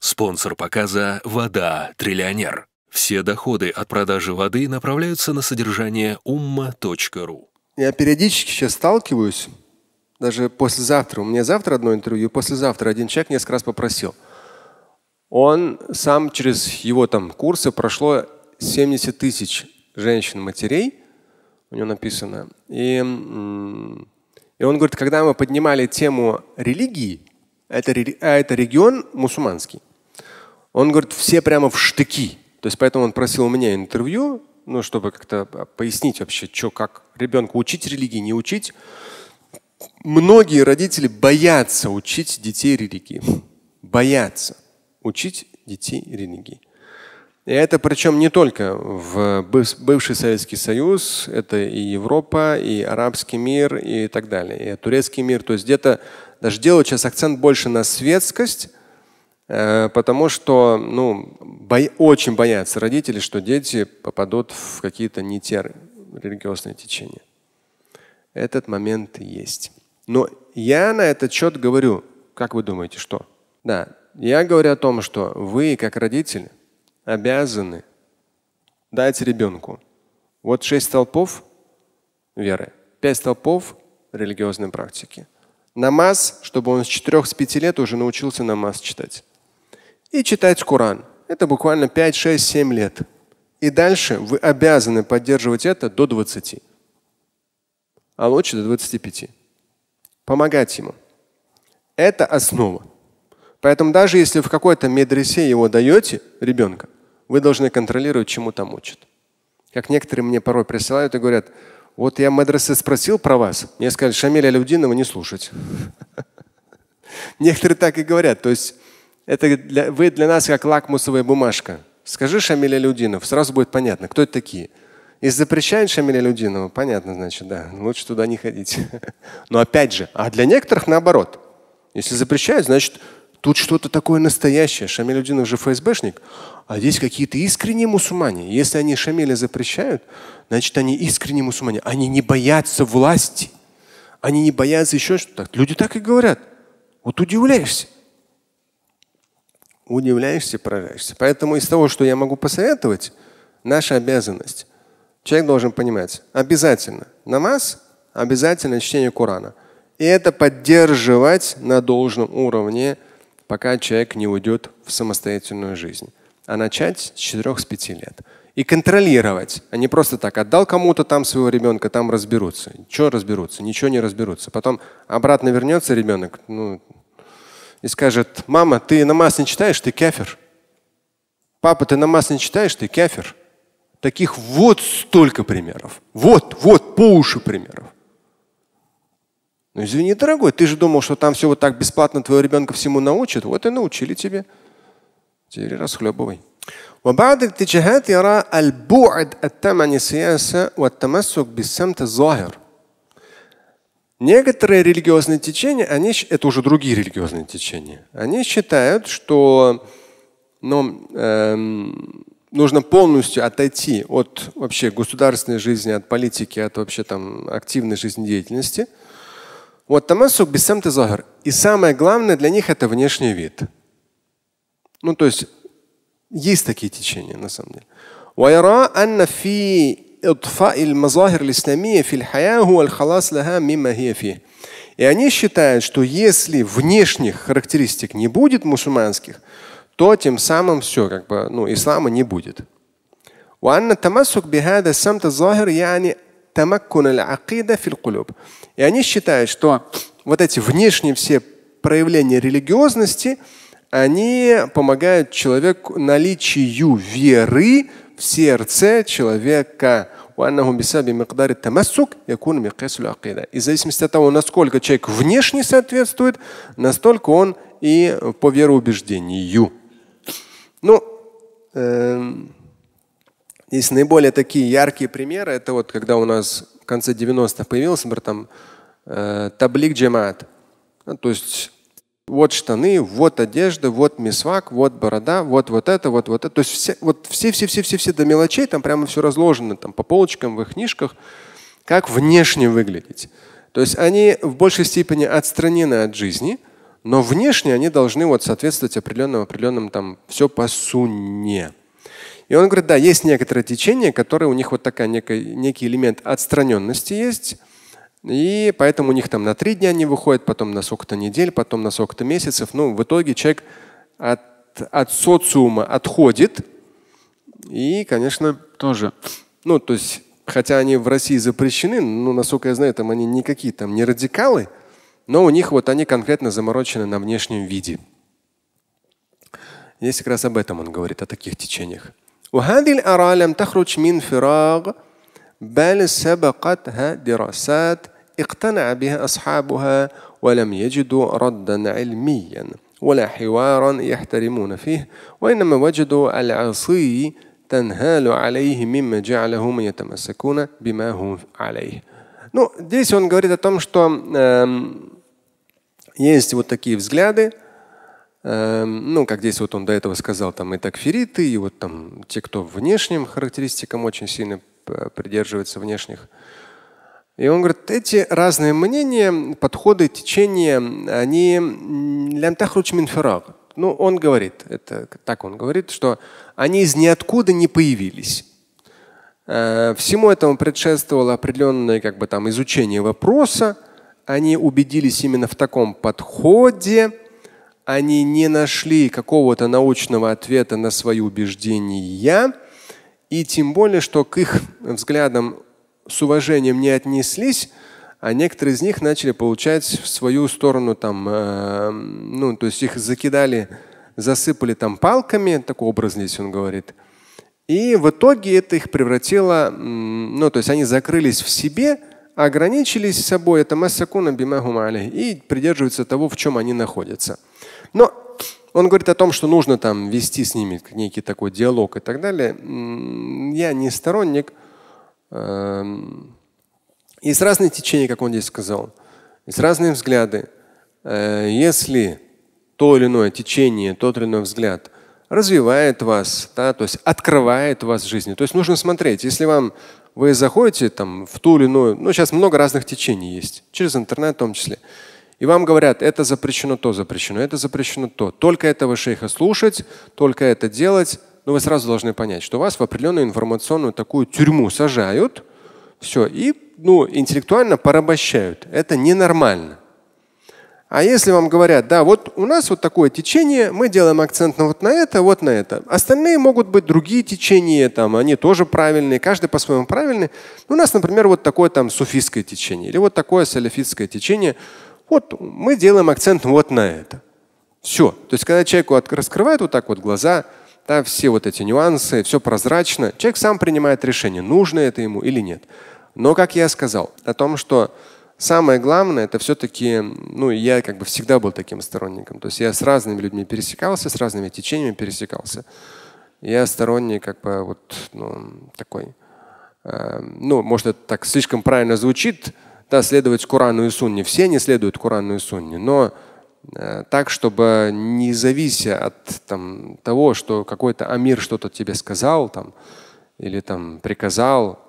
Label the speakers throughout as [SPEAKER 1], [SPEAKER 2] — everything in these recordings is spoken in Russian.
[SPEAKER 1] Спонсор показа «Вода. Триллионер». Все доходы от продажи воды направляются на содержание umma.ru. Я периодически сейчас сталкиваюсь, даже послезавтра. У меня завтра одно интервью, послезавтра один человек несколько раз попросил. Он сам через его там курсы прошло 70 тысяч женщин-матерей, у него написано. И, и он говорит, когда мы поднимали тему религии, это, а это регион мусульманский. Он говорит, все прямо в штыки. То есть поэтому он просил у меня интервью, ну, чтобы как-то пояснить вообще, что, как ребенку учить религии, не учить. Многие родители боятся учить детей религии. Боятся учить детей религии. И это причем не только в бывший Советский Союз, это и Европа, и арабский мир, и так далее, и турецкий мир. То есть где-то даже делают сейчас акцент больше на светскость, э, потому что ну, бо очень боятся родители, что дети попадут в какие-то не те религиозные течения. Этот момент есть. Но я на этот счет говорю, как вы думаете, что? Да, я говорю о том, что вы, как родитель обязаны дать ребенку вот шесть толпов веры, пять толпов религиозной практики – намаз, чтобы он с 4 с 5 лет уже научился намаз читать. И читать Коран. Это буквально 5, 6, 7 лет. И дальше вы обязаны поддерживать это до 20. А лучше до 25. Помогать ему. Это основа. Поэтому даже если в какой-то медресе его даете, ребенка, вы должны контролировать, чему там учат. Как некоторые мне порой присылают и говорят, вот я мадресе спросил про вас, мне сказали, Шамиля Людинова не слушать. Некоторые так и говорят. То есть это для, вы для нас как лакмусовая бумажка. Скажи Шамиля Людинов, сразу будет понятно, кто это такие. Если запрещают Шамиля Людинова, понятно, значит, да, лучше туда не ходить. Но опять же, а для некоторых наоборот. Если запрещают, значит, Тут что-то такое настоящее. Шамиль Удинов же ФСБшник, а здесь какие-то искренние мусульмане. Если они Шамиля запрещают, значит, они искренние мусульмане. Они не боятся власти. Они не боятся еще что-то. Люди так и говорят. Вот удивляешься. Удивляешься, поражаешься. Поэтому из того, что я могу посоветовать, наша обязанность. Человек должен понимать, обязательно намаз, обязательно чтение Корана. И это поддерживать на должном уровне – пока человек не уйдет в самостоятельную жизнь. А начать с 4 с 5 лет. И контролировать, а не просто так отдал кому-то там своего ребенка, там разберутся. Что разберутся? Ничего не разберутся. Потом обратно вернется ребенок ну, и скажет, мама, ты намаз не читаешь, ты кефир. Папа, ты намаз не читаешь, ты кефир. Таких вот столько примеров. Вот, вот, по уши примеров. Ну извини, дорогой, ты же думал, что там все вот так бесплатно твоего ребенка всему научат. Вот и научили тебе. Теперь расхлебывай. وبعض الاتجاهات يرى البعد الثمني السياسة والتمسك بالسمت الظاهر. Некоторые религиозные течения, они, это уже другие религиозные течения, они считают, что ну, эм, нужно полностью отойти от вообще государственной жизни, от политики, от вообще там активной жизнедеятельности – вот И самое главное для них это внешний вид. Ну, то есть есть такие течения на самом деле. ويرى أن في И они считают, что если внешних характеристик не будет мусульманских, то тем самым все, как бы, ну, ислама не будет тамаккун акида фил И они считают, что вот эти внешние все проявления религиозности, они помогают человеку наличию веры в сердце человека. И в зависимости от того, насколько человек внешне соответствует, настолько он и по вероубеждению. Ну, э есть наиболее такие яркие примеры. Это вот когда у нас в конце 90-х появился, например, там э, таблик джемат. Ну, то есть вот штаны, вот одежда, вот мисвак, вот борода, вот вот это, вот вот это. То есть все, вот все, все, все, все, все до мелочей, там прямо все разложено там по полочкам в их книжках, как внешне выглядеть. То есть они в большей степени отстранены от жизни, но внешне они должны вот соответствовать определенным определенным там все по сунне. И он говорит, да, есть некоторое течение, которое у них вот такая некая, некий элемент отстраненности есть. И поэтому у них там на три дня они выходят, потом на сколько-то недель, потом на сколько-то месяцев. Ну, в итоге человек от, от социума отходит. И, конечно, тоже. Ну, то есть, хотя они в России запрещены, ну, насколько я знаю, там они никакие там не радикалы, но у них вот они конкретно заморочены на внешнем виде. Здесь как раз об этом он говорит, о таких течениях. وهذه الآراء لم تخرج من فراغ بل سبقتها دراسات اقتنع بها أصحابها ولم يجدوا ردا علميا ولا حوارا يحترمون فيه وإنما وجدوا العصي تنهال عليه مما جعلهم يتمسكون بما هم عليه. Ну, здесь он говорит о том, что э, есть вот такие взгляды, Эм, ну, как здесь вот он до этого сказал, там и такфериты и вот там те, кто внешним характеристикам очень сильно придерживается внешних. И он говорит, эти разные мнения, подходы, течения, они ну, он говорит, это так он говорит, что они из ниоткуда не появились. Э, всему этому предшествовало определенное как бы, там, изучение вопроса. Они убедились именно в таком подходе, они не нашли какого-то научного ответа на свои убеждения, и тем более, что к их взглядам с уважением не отнеслись, а некоторые из них начали получать в свою сторону там, э, ну, то есть их закидали, засыпали там палками, такой образ здесь он говорит. И в итоге это их превратило, ну, то есть они закрылись в себе – ограничились собой это и придерживаются того, в чем они находятся. Но он говорит о том, что нужно там вести с ними некий такой диалог и так далее. Я не сторонник. Есть эм, разные течения, как он здесь сказал. Есть разные взгляды. Э, если то или иное течение, тот или иной взгляд развивает вас, да, то есть открывает вас в жизни. То есть нужно смотреть. Если вам вы заходите там в ту или иную, ну сейчас много разных течений есть, через интернет в том числе. И вам говорят, это запрещено, то запрещено, это запрещено, то. Только этого шейха слушать, только это делать. Но вы сразу должны понять, что вас в определенную информационную такую тюрьму сажают, все, и ну, интеллектуально порабощают. Это ненормально. А если вам говорят, да, вот у нас вот такое течение, мы делаем акцент на вот на это, вот на это. Остальные могут быть другие течения, там, они тоже правильные, каждый по-своему правильный. Ну, у нас, например, вот такое там суфийское течение или вот такое салифитское течение. Вот мы делаем акцент вот на это. Все. То есть, когда человеку раскрывают вот так вот глаза, да, все вот эти нюансы, все прозрачно, человек сам принимает решение, нужно это ему или нет. Но, как я сказал, о том, что самое главное, это все-таки, ну, я как бы всегда был таким сторонником. То есть я с разными людьми пересекался, с разными течениями пересекался. Я сторонник как бы вот ну, такой, э, ну, может, это так слишком правильно звучит, да, следовать Корану и Сунне. Все не следуют Корану и Сунне, но э, так, чтобы не завися от там, того, что какой-то Амир что-то тебе сказал там, или там приказал,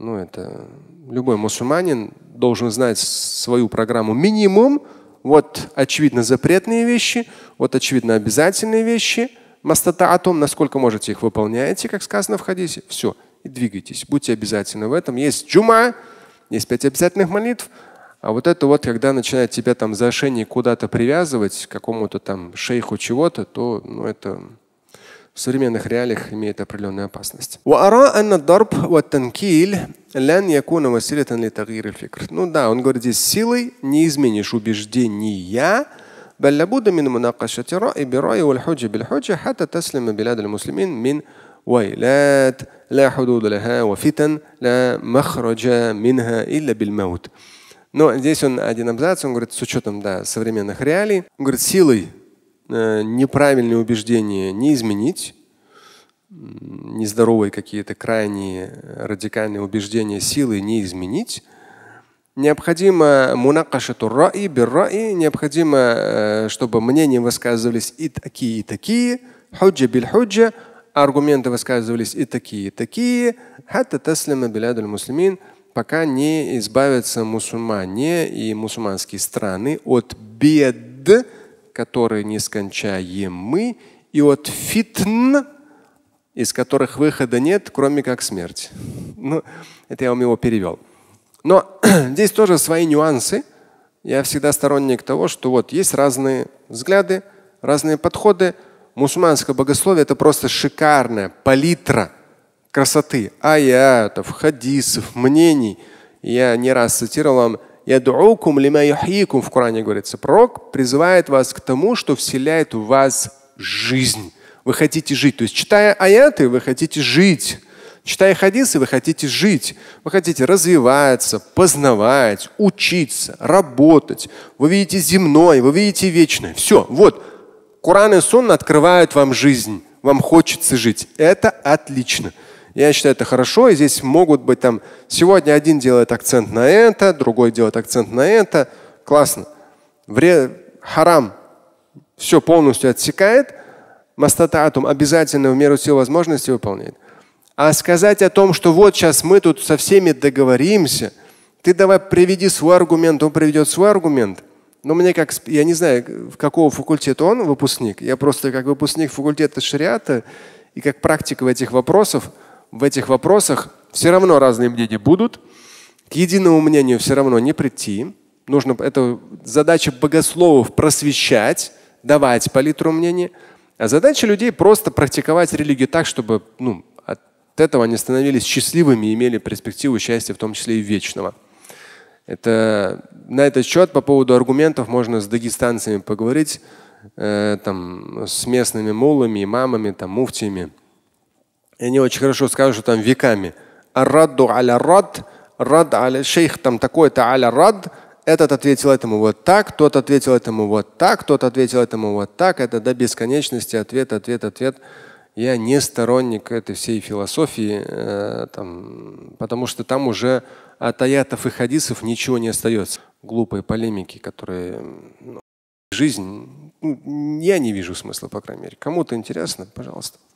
[SPEAKER 1] ну это любой мусульманин должен знать свою программу минимум. Вот очевидно запретные вещи, вот очевидно обязательные вещи. Мастата о том, насколько можете их выполняете, как сказано в хадисе. Все, и двигайтесь. Будьте обязательны в этом. Есть джума, есть пять обязательных молитв. А вот это вот, когда начинает тебя там за ошейник куда-то привязывать, к какому-то там шейху чего-то, то ну, это современных реалиях имеет определенную опасность. Ну да, он говорит здесь, силой не изменишь убеждения, بل لابد من مناقشة رأي برأي والحجة بالحجة حتى تسلم بلاد المسلمين من ويلات لا حدود لها وفتن لا مخرج منها إلا Но здесь он один абзац, он говорит, с учетом да, современных реалий, он говорит, силой Э, неправильные убеждения не изменить, нездоровые какие-то крайние радикальные убеждения силы не изменить, необходимо мунакашату раи бирраи, необходимо, э, чтобы мнения высказывались и такие, и такие, худжа биль худжа, аргументы высказывались и такие, и такие, хатта таслима билядуль муслимин, пока не избавятся мусульмане и мусульманские страны от бед, которые нескончаемы, и от фитн, из которых выхода нет, кроме как смерть. Ну, это я вам его перевел. Но здесь тоже свои нюансы. Я всегда сторонник того, что вот есть разные взгляды, разные подходы. Мусульманское богословие – это просто шикарная палитра красоты аятов, хадисов, мнений. Я не раз цитировал вам Ядуукум лима яхьикум в Коране говорится. Пророк призывает вас к тому, что вселяет в вас жизнь. Вы хотите жить. То есть читая аяты, вы хотите жить. Читая хадисы, вы хотите жить, вы хотите развиваться, познавать, учиться, работать. Вы видите земное, вы видите вечное. Все, вот. Коран и Сон открывают вам жизнь. Вам хочется жить. Это отлично. Я считаю, это хорошо, и здесь могут быть там, сегодня один делает акцент на это, другой делает акцент на это. Классно. Вред, харам все полностью отсекает, мастататум обязательно в меру сил возможности выполняет. А сказать о том, что вот сейчас мы тут со всеми договоримся, ты давай приведи свой аргумент, он приведет свой аргумент. Но мне как, я не знаю, в какого факультета он выпускник, я просто как выпускник факультета шариата и как практик в этих вопросах – в этих вопросах все равно разные мнения будут. К единому мнению все равно не прийти. Нужно, это задача богословов просвещать, давать палитру мнений. А задача людей просто практиковать религию так, чтобы ну, от этого они становились счастливыми и имели перспективу счастья, в том числе и вечного. Это, на этот счет по поводу аргументов можно с дагестанцами поговорить, э, там, с местными мулами, имамами, там, муфтиями. Я не очень хорошо скажу, что там веками. Аррадду аля рад, рад аля шейх, там такой-то аля рад. Этот ответил этому вот так, тот ответил этому вот так, тот ответил этому вот так. Это до бесконечности ответ, ответ, ответ. Я не сторонник этой всей философии, э, там, потому что там уже от аятов и хадисов ничего не остается. глупые полемики, которые ну, жизнь, ну, я не вижу смысла, по крайней мере. Кому-то интересно, пожалуйста.